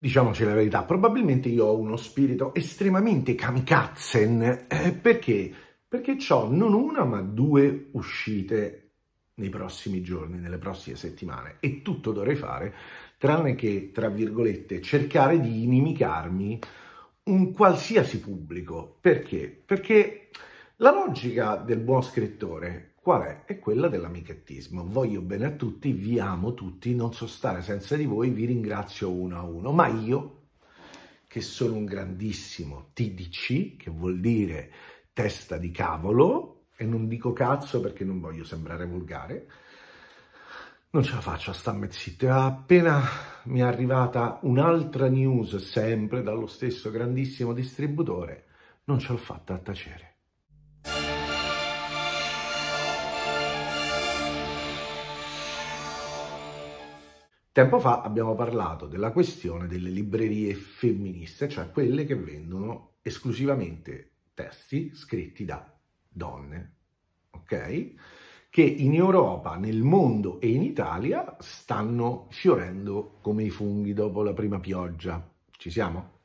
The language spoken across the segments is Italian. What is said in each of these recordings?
Diciamoci la verità, probabilmente io ho uno spirito estremamente kamikaze, eh, perché? Perché ho non una ma due uscite nei prossimi giorni, nelle prossime settimane e tutto dovrei fare tranne che, tra virgolette, cercare di inimicarmi un qualsiasi pubblico. Perché? Perché la logica del buon scrittore Qual è? È quella dell'amichettismo. Voglio bene a tutti, vi amo tutti, non so stare senza di voi, vi ringrazio uno a uno, ma io, che sono un grandissimo TDC, che vuol dire testa di cavolo, e non dico cazzo perché non voglio sembrare volgare, non ce la faccio a stamme zitto. Appena mi è arrivata un'altra news, sempre dallo stesso grandissimo distributore, non ce l'ho fatta a tacere. Tempo fa abbiamo parlato della questione delle librerie femministe, cioè quelle che vendono esclusivamente testi scritti da donne, ok? Che in Europa, nel mondo e in Italia stanno fiorendo come i funghi dopo la prima pioggia. Ci siamo?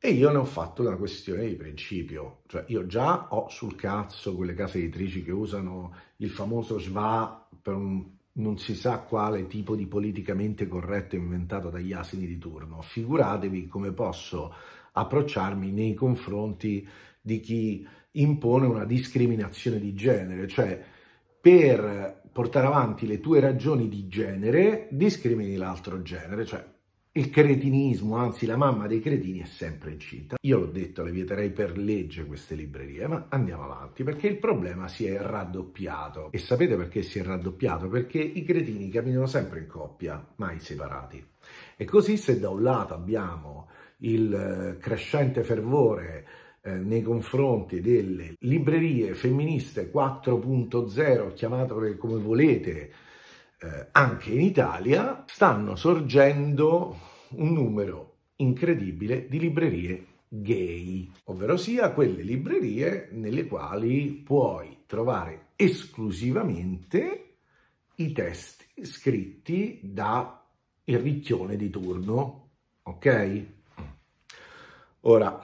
E io ne ho fatto una questione di principio, cioè io già ho sul cazzo quelle case editrici che usano il famoso SVA per un non si sa quale tipo di politicamente corretto inventato dagli asini di turno. Figuratevi come posso approcciarmi nei confronti di chi impone una discriminazione di genere, cioè per portare avanti le tue ragioni di genere discrimini l'altro genere, cioè il cretinismo, anzi la mamma dei cretini è sempre incinta. Io l'ho detto, le vieterei per legge queste librerie, ma andiamo avanti perché il problema si è raddoppiato. E sapete perché si è raddoppiato? Perché i cretini camminano sempre in coppia, mai separati. E così se da un lato abbiamo il eh, crescente fervore eh, nei confronti delle librerie femministe 4.0, chiamatele come volete, eh, anche in Italia, stanno sorgendo un numero incredibile di librerie gay, ovvero sia quelle librerie nelle quali puoi trovare esclusivamente i testi scritti da il ricchione di turno, ok? Ora,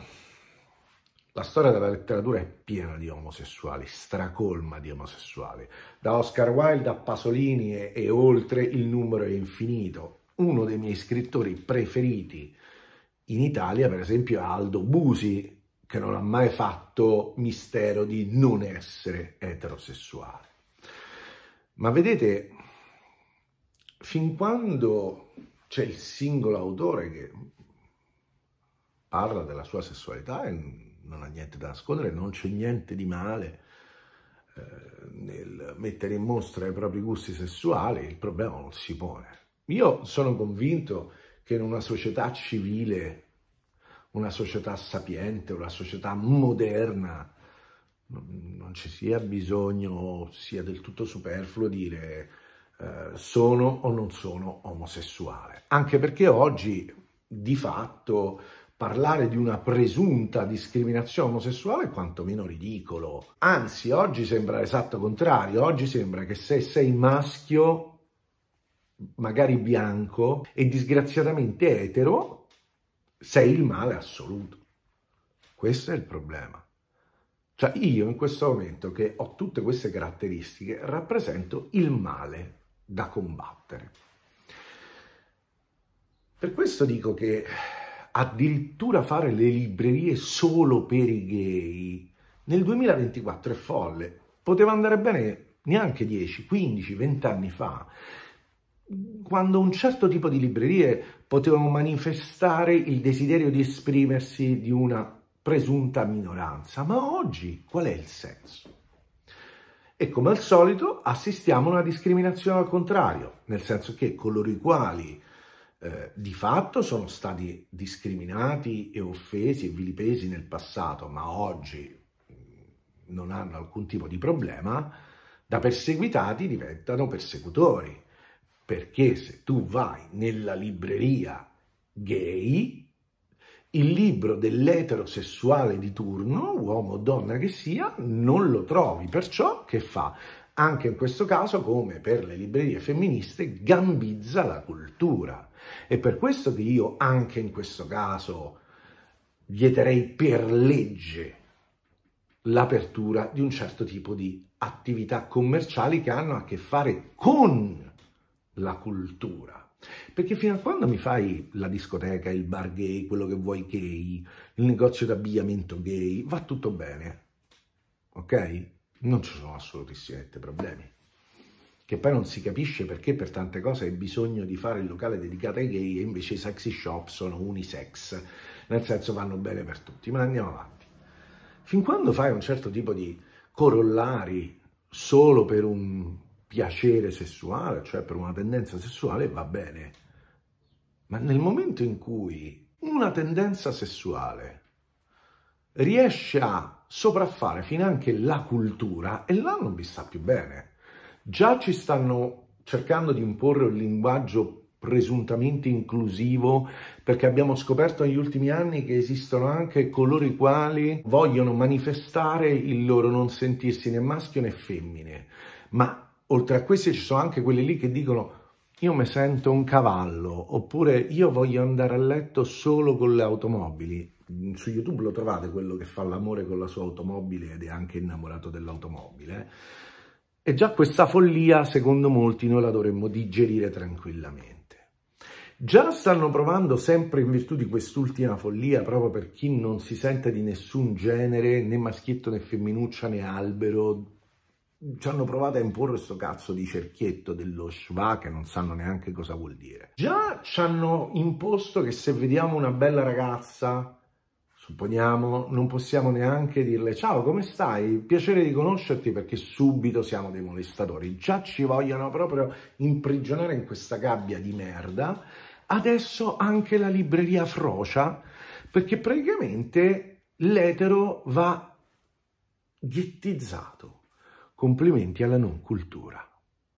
la storia della letteratura è piena di omosessuali, stracolma di omosessuali, da Oscar Wilde a Pasolini e, e oltre il numero è infinito, uno dei miei scrittori preferiti in Italia, per esempio, è Aldo Busi, che non ha mai fatto mistero di non essere eterosessuale. Ma vedete, fin quando c'è il singolo autore che parla della sua sessualità e non ha niente da nascondere, non c'è niente di male eh, nel mettere in mostra i propri gusti sessuali, il problema non si pone. Io sono convinto che in una società civile, una società sapiente, una società moderna, non ci sia bisogno, sia del tutto superfluo dire eh, sono o non sono omosessuale. Anche perché oggi, di fatto, parlare di una presunta discriminazione omosessuale è quantomeno ridicolo. Anzi, oggi sembra l'esatto contrario. Oggi sembra che se sei maschio magari bianco e disgraziatamente etero, sei il male assoluto. Questo è il problema. Cioè io in questo momento che ho tutte queste caratteristiche rappresento il male da combattere. Per questo dico che addirittura fare le librerie solo per i gay nel 2024 è folle. Poteva andare bene neanche 10, 15, 20 anni fa quando un certo tipo di librerie potevano manifestare il desiderio di esprimersi di una presunta minoranza. Ma oggi qual è il senso? E come al solito assistiamo a una discriminazione al contrario, nel senso che coloro i quali eh, di fatto sono stati discriminati e offesi e vilipesi nel passato, ma oggi mm, non hanno alcun tipo di problema, da perseguitati diventano persecutori perché se tu vai nella libreria gay, il libro dell'eterosessuale di turno, uomo o donna che sia, non lo trovi, perciò che fa? Anche in questo caso, come per le librerie femministe, gambizza la cultura. È per questo che io, anche in questo caso, vieterei per legge l'apertura di un certo tipo di attività commerciali che hanno a che fare con la cultura. Perché fino a quando mi fai la discoteca, il bar gay, quello che vuoi gay, il negozio d'abbigliamento gay, va tutto bene, ok? Non ci sono assolutissimamente problemi. Che poi non si capisce perché per tante cose hai bisogno di fare il locale dedicato ai gay e invece i sexy shop sono unisex, nel senso vanno bene per tutti, ma andiamo avanti. Fin quando fai un certo tipo di corollari solo per un piacere sessuale, cioè per una tendenza sessuale, va bene. Ma nel momento in cui una tendenza sessuale riesce a sopraffare fin anche la cultura, e là non vi sta più bene. Già ci stanno cercando di imporre un linguaggio presuntamente inclusivo, perché abbiamo scoperto negli ultimi anni che esistono anche coloro i quali vogliono manifestare il loro non sentirsi né maschio né femmine, ma oltre a queste ci sono anche quelle lì che dicono io mi sento un cavallo oppure io voglio andare a letto solo con le automobili. Mm, su YouTube lo trovate quello che fa l'amore con la sua automobile ed è anche innamorato dell'automobile. E già questa follia, secondo molti, noi la dovremmo digerire tranquillamente. Già stanno provando sempre in virtù di quest'ultima follia, proprio per chi non si sente di nessun genere, né maschietto né femminuccia né albero, ci hanno provato a imporre questo cazzo di cerchietto dello schwa che non sanno neanche cosa vuol dire. Già ci hanno imposto che se vediamo una bella ragazza, supponiamo, non possiamo neanche dirle ciao, come stai? Piacere di conoscerti perché subito siamo dei molestatori. Già ci vogliono proprio imprigionare in questa gabbia di merda. Adesso anche la libreria frocia, perché praticamente l'etero va ghettizzato Complimenti alla non cultura.